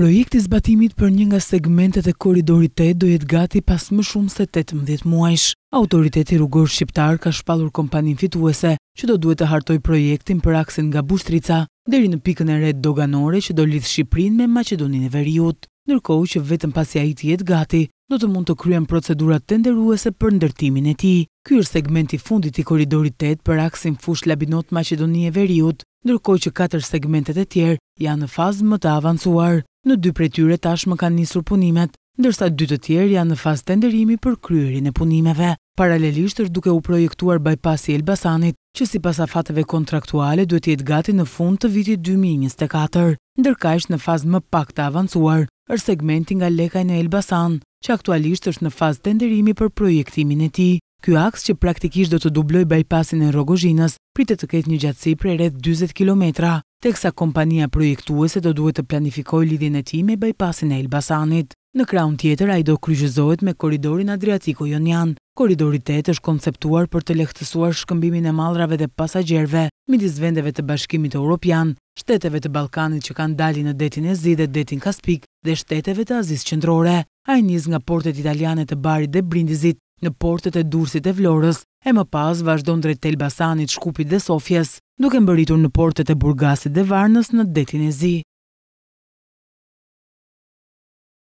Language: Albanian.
Projekti zbatimit për një nga segmentet e koridoritet do jetë gati pas më shumë se 18 muajsh. Autoriteti rrugor shqiptar ka shpalur kompanin fituese që do duhet të hartoj projektin për aksin nga Bushtrica deri në pikën e red doganore që do lidhë Shqiprin me Macedonin e Veriut. Nërkohë që vetëm pasi a i tjetë gati, do të mund të kryen procedurat tenderuese për ndërtimin e ti. Ky është segmenti fundit i koridoritet për aksin fush labinot Macedonin e Veriut, nërkohë që katër segmentet e tjerë janë në fazë më të avancuar në dy prej tyre tashmë kanë nisur punimet, ndërsa dy të tjerë janë në fazë tenderimi për kryerjen e punimeve. Paralelisht është duke u projektuar bypassi i Elbasanit, që sipas afateve kontraktuale duhet të jetë gati në fund të vitit 2024, ndërka është në fazë më pak të avancuar është segmenti nga Lekaj në Elbasan, që aktualisht është në fazë tenderimi për projektimin e tij. Ky aks që praktikisht do të dubloj bypassin e Rogozhinës, pritet të ketë një gjatësi prej rreth 40 kilometra teksa kompania projektuese do duhet të planifikoj lidhjen e ti me bajpasin e Elbasanit. Në kraun tjetër, a i do kryqëzohet me koridorin Adriatiko jonian Koridorit të është konceptuar për të lehtësuar shkëmbimin e malrave dhe pasagjerve, midis vendeve të bashkimit e Europian, shteteve të Balkanit që kanë dali në detin e zi dhe detin Kaspik dhe shteteve të Aziz Qëndrore. A i njës nga portet italiane të bari dhe brindizit në portet e dursit e vlorës, e më pas vazhdo në drejtel Basanit, Shkupit dhe Sofjes, duke më bëritur në portet e Burgasit dhe Varnës në detin e zi.